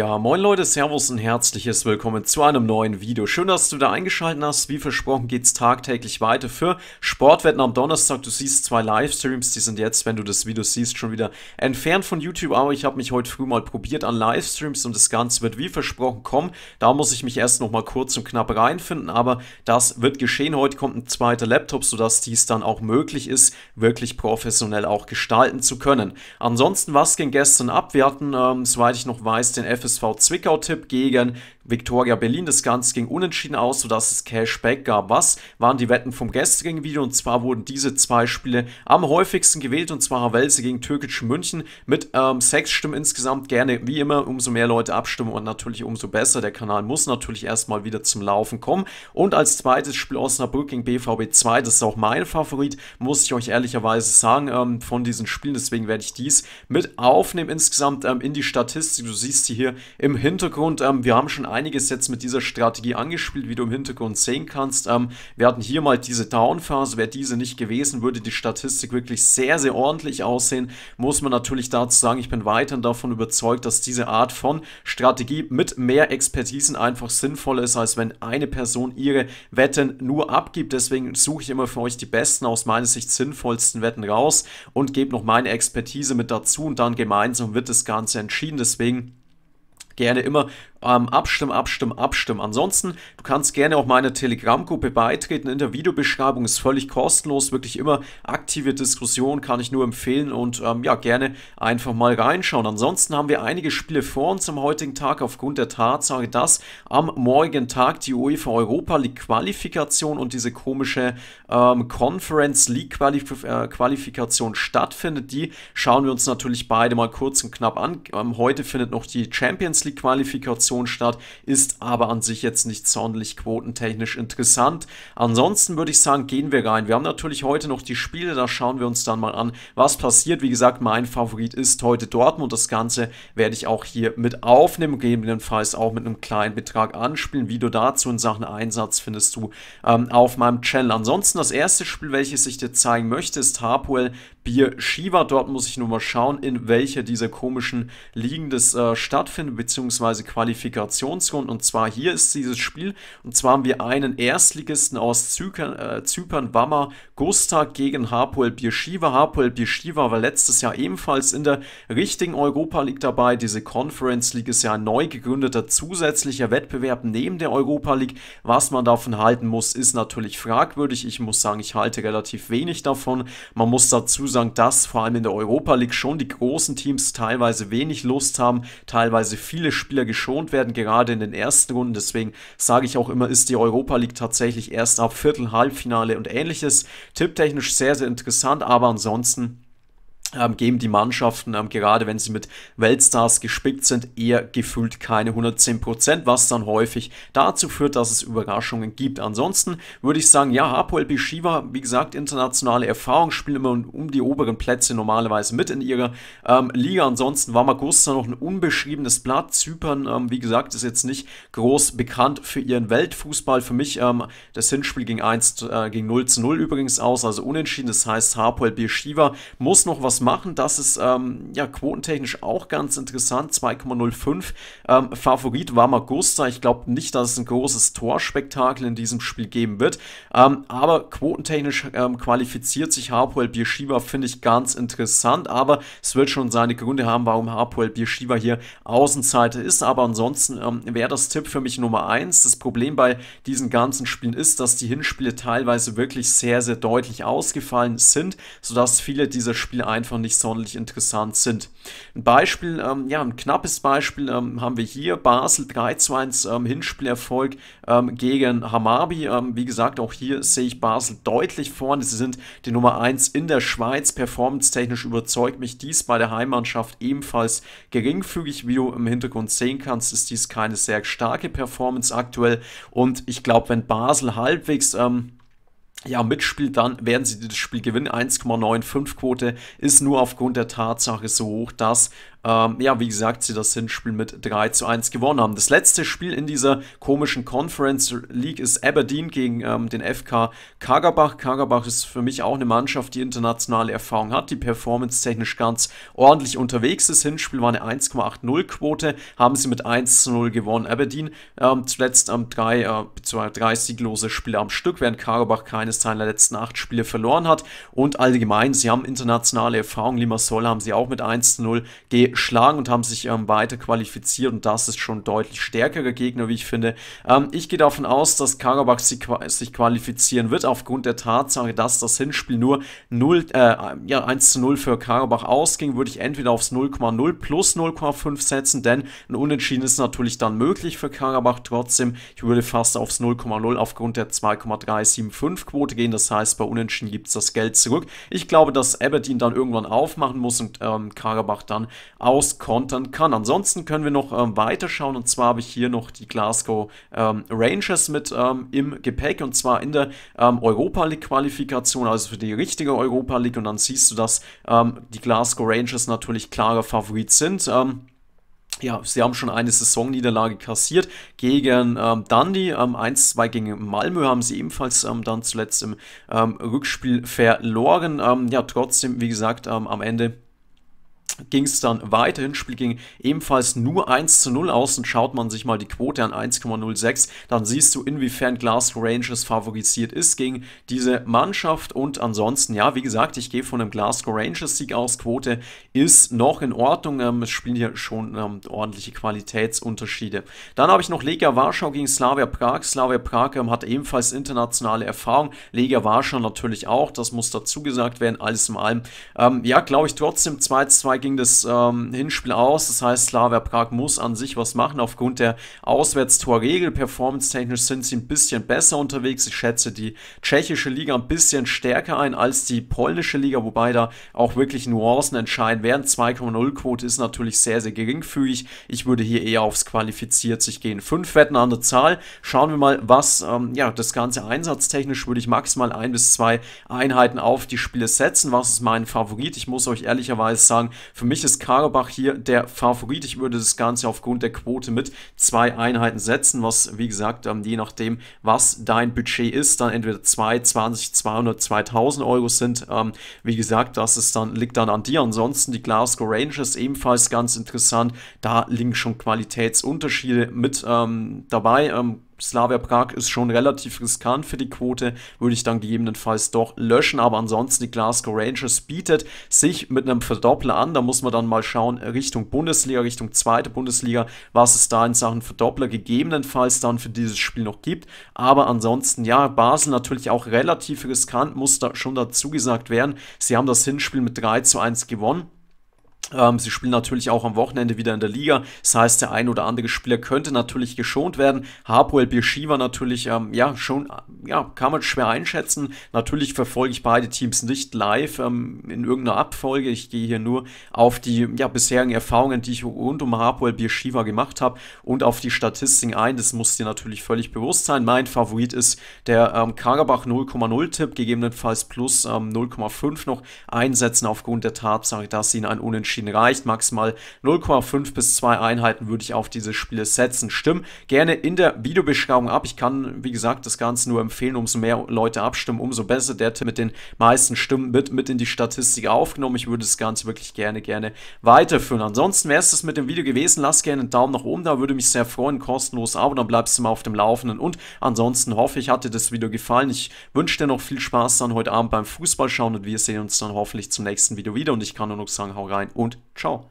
Ja, moin Leute, Servus und herzliches Willkommen zu einem neuen Video. Schön, dass du da eingeschaltet hast. Wie versprochen geht es tagtäglich weiter für Sportwetten am Donnerstag. Du siehst zwei Livestreams, die sind jetzt, wenn du das Video siehst, schon wieder entfernt von YouTube. Aber ich habe mich heute früh mal probiert an Livestreams und das Ganze wird wie versprochen kommen. Da muss ich mich erst noch mal kurz und knapp reinfinden, aber das wird geschehen. Heute kommt ein zweiter Laptop, sodass dies dann auch möglich ist, wirklich professionell auch gestalten zu können. Ansonsten, was ging gestern ab? Wir hatten, ähm, soweit ich noch weiß, den FS FSV Zwickau-Tipp gegen Victoria Berlin. Das Ganze ging unentschieden aus, sodass es Cashback gab. Was waren die Wetten vom gestrigen Video? Und zwar wurden diese zwei Spiele am häufigsten gewählt und zwar Havelse gegen Türkisch München mit ähm, sechs Stimmen insgesamt. Gerne wie immer, umso mehr Leute abstimmen und natürlich umso besser. Der Kanal muss natürlich erstmal wieder zum Laufen kommen. Und als zweites Spiel Osnabrück gegen BVB 2, das ist auch mein Favorit, muss ich euch ehrlicherweise sagen, ähm, von diesen Spielen. Deswegen werde ich dies mit aufnehmen insgesamt ähm, in die Statistik. Du siehst sie hier im Hintergrund. Ähm, wir haben schon ein einiges jetzt mit dieser Strategie angespielt, wie du im Hintergrund sehen kannst. Ähm, wir hatten hier mal diese Down-Phase. Wäre diese nicht gewesen, würde die Statistik wirklich sehr, sehr ordentlich aussehen. Muss man natürlich dazu sagen, ich bin weiterhin davon überzeugt, dass diese Art von Strategie mit mehr Expertisen einfach sinnvoller ist, als wenn eine Person ihre Wetten nur abgibt. Deswegen suche ich immer für euch die besten, aus meiner Sicht sinnvollsten Wetten raus und gebe noch meine Expertise mit dazu und dann gemeinsam wird das Ganze entschieden. Deswegen gerne immer ähm, abstimmen, abstimmen, abstimmen. Ansonsten, du kannst gerne auch meiner Telegram-Gruppe beitreten. In der Videobeschreibung ist völlig kostenlos. Wirklich immer aktive Diskussion kann ich nur empfehlen und ähm, ja, gerne einfach mal reinschauen. Ansonsten haben wir einige Spiele vor uns am heutigen Tag aufgrund der Tatsache, dass am morgigen Tag die UEFA Europa League Qualifikation und diese komische ähm, Conference League Qualif äh, Qualifikation stattfindet. Die schauen wir uns natürlich beide mal kurz und knapp an. Ähm, heute findet noch die Champions League Qualifikation Position statt, ist aber an sich jetzt nicht sonderlich quotentechnisch interessant. Ansonsten würde ich sagen, gehen wir rein. Wir haben natürlich heute noch die Spiele, da schauen wir uns dann mal an, was passiert. Wie gesagt, mein Favorit ist heute Dortmund. Das Ganze werde ich auch hier mit aufnehmen, gegebenenfalls auch mit einem kleinen Betrag anspielen. Video dazu in Sachen Einsatz findest du ähm, auf meinem Channel. Ansonsten das erste Spiel, welches ich dir zeigen möchte, ist Harpoel Bier Shiva. Dort muss ich nur mal schauen, in welcher dieser komischen Ligen das äh, stattfindet, beziehungsweise qualifiziert Qualifikationsrunden. Und zwar hier ist dieses Spiel. Und zwar haben wir einen Erstligisten aus Zypern, äh, Zypern Bama Gusta gegen Hapoel Birschiva. Hapoel Birschiva war letztes Jahr ebenfalls in der richtigen Europa League dabei. Diese Conference League ist ja ein neu gegründeter zusätzlicher Wettbewerb neben der Europa League. Was man davon halten muss, ist natürlich fragwürdig. Ich muss sagen, ich halte relativ wenig davon. Man muss dazu sagen, dass vor allem in der Europa League schon die großen Teams teilweise wenig Lust haben, teilweise viele Spieler geschont werden, gerade in den ersten Runden. Deswegen sage ich auch immer, ist die Europa League tatsächlich erst ab Viertel, Halbfinale und ähnliches. Tipptechnisch sehr, sehr interessant, aber ansonsten ähm, geben die Mannschaften, ähm, gerade wenn sie mit Weltstars gespickt sind, eher gefühlt keine 110%, was dann häufig dazu führt, dass es Überraschungen gibt. Ansonsten würde ich sagen, ja, Hapoel Bishiva, wie gesagt, internationale Erfahrung, spielt immer um die oberen Plätze normalerweise mit in ihrer ähm, Liga. Ansonsten war Magusta noch ein unbeschriebenes Blatt. Zypern, ähm, wie gesagt, ist jetzt nicht groß bekannt für ihren Weltfußball. Für mich ähm, das Hinspiel ging 1 äh, ging 0 zu 0 übrigens aus, also unentschieden. Das heißt, Hapoel Bishiva muss noch was machen. Das ist ähm, ja quotentechnisch auch ganz interessant. 2,05 ähm, Favorit war Magusta. Ich glaube nicht, dass es ein großes Torspektakel in diesem Spiel geben wird. Ähm, aber quotentechnisch ähm, qualifiziert sich Harpoel Beersheba, finde ich ganz interessant. Aber es wird schon seine Gründe haben, warum Harpoel Beersheba hier Außenseite ist. Aber ansonsten ähm, wäre das Tipp für mich Nummer 1. Das Problem bei diesen ganzen Spielen ist, dass die Hinspiele teilweise wirklich sehr, sehr deutlich ausgefallen sind, sodass viele dieser Spiele einfach einfach nicht sonderlich interessant sind. Ein Beispiel, ähm, ja, ein knappes Beispiel ähm, haben wir hier. Basel 3 2 1 ähm, Hinspielerfolg ähm, gegen Hamabi. Ähm, wie gesagt, auch hier sehe ich Basel deutlich vorne. Sie sind die Nummer 1 in der Schweiz. Performance-technisch überzeugt mich dies bei der Heimmannschaft ebenfalls geringfügig. Wie du im Hintergrund sehen kannst, ist dies keine sehr starke Performance aktuell. Und ich glaube, wenn Basel halbwegs ähm, ja, mitspielt, dann werden sie das Spiel gewinnen. 1,95 Quote ist nur aufgrund der Tatsache so hoch, dass ähm, ja, wie gesagt, sie das Hinspiel mit 3 zu 1 gewonnen haben. Das letzte Spiel in dieser komischen Conference League ist Aberdeen gegen ähm, den FK Kagerbach. Kagerbach ist für mich auch eine Mannschaft, die internationale Erfahrung hat, die performance-technisch ganz ordentlich unterwegs ist. Hinspiel war eine 1,80 Quote, haben sie mit 1 zu 0 gewonnen. Aberdeen ähm, zuletzt am drei, äh, drei sieglose Spiele am Stück, während Kagerbach keines seiner letzten 8 Spiele verloren hat. Und allgemein, sie haben internationale Erfahrung. Limassol haben sie auch mit 1 zu 0 gewonnen geschlagen und haben sich ähm, weiter qualifiziert und das ist schon deutlich stärkerer Gegner, wie ich finde. Ähm, ich gehe davon aus, dass Karabach sich, sich, qualifizieren wird, aufgrund der Tatsache, dass das Hinspiel nur 0, äh, ja, 1 zu 0 für Karabach ausging, würde ich entweder aufs 0,0 plus 0,5 setzen, denn ein Unentschieden ist natürlich dann möglich für Karabach trotzdem. Ich würde fast aufs 0,0 aufgrund der 2,375 Quote gehen, das heißt, bei Unentschieden gibt es das Geld zurück. Ich glaube, dass Aberdeen dann irgendwann aufmachen muss und ähm, Karabach dann auskontern kann. Ansonsten können wir noch ähm, weiterschauen und zwar habe ich hier noch die Glasgow ähm, Rangers mit ähm, im Gepäck und zwar in der ähm, Europa League Qualifikation, also für die richtige Europa League und dann siehst du, dass ähm, die Glasgow Rangers natürlich klarer Favorit sind. Ähm, ja, sie haben schon eine Saisonniederlage kassiert gegen ähm, Dundee. Ähm, 1-2 gegen Malmö haben sie ebenfalls ähm, dann zuletzt im ähm, Rückspiel verloren. ja, trotzdem, wie gesagt, am Ende ging es dann weiterhin. Spiel ging ebenfalls nur 1 zu 0 aus und schaut man sich mal die Quote an 1,06, dann siehst du, inwiefern Glasgow Rangers favorisiert ist gegen diese Mannschaft. Und ansonsten, ja, wie gesagt, ich gehe von einem Glasgow Rangers Sieg aus. Quote ist noch in Ordnung. Ähm, es spielen hier schon ähm, ordentliche Qualitätsunterschiede. Dann habe ich noch Lega Warschau gegen Slavia Prag. Slavia Prag ähm, hat ebenfalls internationale Erfahrung. Lega Warschau natürlich auch, das muss dazu gesagt werden, alles in allem. Ähm, ja, glaube ich trotzdem 2 zu 2 ging das ähm, Hinspiel aus. Das heißt, Slavia Prag muss an sich was machen. Aufgrund der Auswärtstorregel, performance-technisch sind sie ein bisschen besser unterwegs. Ich schätze die tschechische Liga ein bisschen stärker ein als die polnische Liga, wobei da auch wirklich Nuancen entscheiden werden. 2,0-Quote ist natürlich sehr, sehr geringfügig. Ich würde hier eher aufs qualifiziert sich gehen. Fünf Wetten an der Zahl. Schauen wir mal, was ähm, ja, das Ganze einsatztechnisch würde ich maximal ein bis zwei Einheiten auf die Spiele setzen. Was ist mein Favorit? Ich muss euch ehrlicherweise sagen, für mich ist Karabach hier der Favorit. Ich würde das Ganze aufgrund der Quote mit zwei Einheiten setzen, was wie gesagt, ähm, je nachdem, was dein Budget ist, dann entweder 2, 20, 200, 2000 Euro sind. Ähm, wie gesagt, das ist dann, liegt dann an dir. Ansonsten die Glasgow Rangers ebenfalls ganz interessant. Da liegen schon Qualitätsunterschiede mit ähm, dabei Slavia Prag ist schon relativ riskant für die Quote, würde ich dann gegebenenfalls doch löschen, aber ansonsten die Glasgow Rangers bietet sich mit einem Verdoppler an, da muss man dann mal schauen Richtung Bundesliga, Richtung zweite Bundesliga, was es da in Sachen Verdoppler gegebenenfalls dann für dieses Spiel noch gibt, aber ansonsten ja, Basel natürlich auch relativ riskant, muss da schon dazu gesagt werden, sie haben das Hinspiel mit 3 zu 1 gewonnen, ähm, sie spielen natürlich auch am Wochenende wieder in der Liga. Das heißt, der ein oder andere Spieler könnte natürlich geschont werden. Harpoel Birschiva natürlich, ähm, ja, schon, ja, kann man schwer einschätzen. Natürlich verfolge ich beide Teams nicht live ähm, in irgendeiner Abfolge. Ich gehe hier nur auf die ja, bisherigen Erfahrungen, die ich rund um Harpoel Birschiva gemacht habe und auf die Statistiken ein. Das muss dir natürlich völlig bewusst sein. Mein Favorit ist der ähm, Karabach 0,0-Tipp, gegebenenfalls plus 0,5 ähm, noch einsetzen aufgrund der Tatsache, dass sie in ein Unentschieden Unentschieden reicht. Maximal 0,5 bis 2 Einheiten würde ich auf diese Spiele setzen. Stimmen gerne in der Videobeschreibung ab. Ich kann, wie gesagt, das Ganze nur empfehlen. Umso mehr Leute abstimmen, umso besser. Der Tipp mit den meisten Stimmen wird mit in die Statistik aufgenommen. Ich würde das Ganze wirklich gerne, gerne weiterführen. Ansonsten wäre es das mit dem Video gewesen. Lasst gerne einen Daumen nach oben da. Würde mich sehr freuen. Kostenlos Abo, dann bleibst du mal auf dem Laufenden. Und ansonsten hoffe ich, hatte das Video gefallen. Ich wünsche dir noch viel Spaß dann heute Abend beim Fußball schauen und wir sehen uns dann hoffentlich zum nächsten Video wieder. Und ich kann nur noch sagen, hau rein und ciao.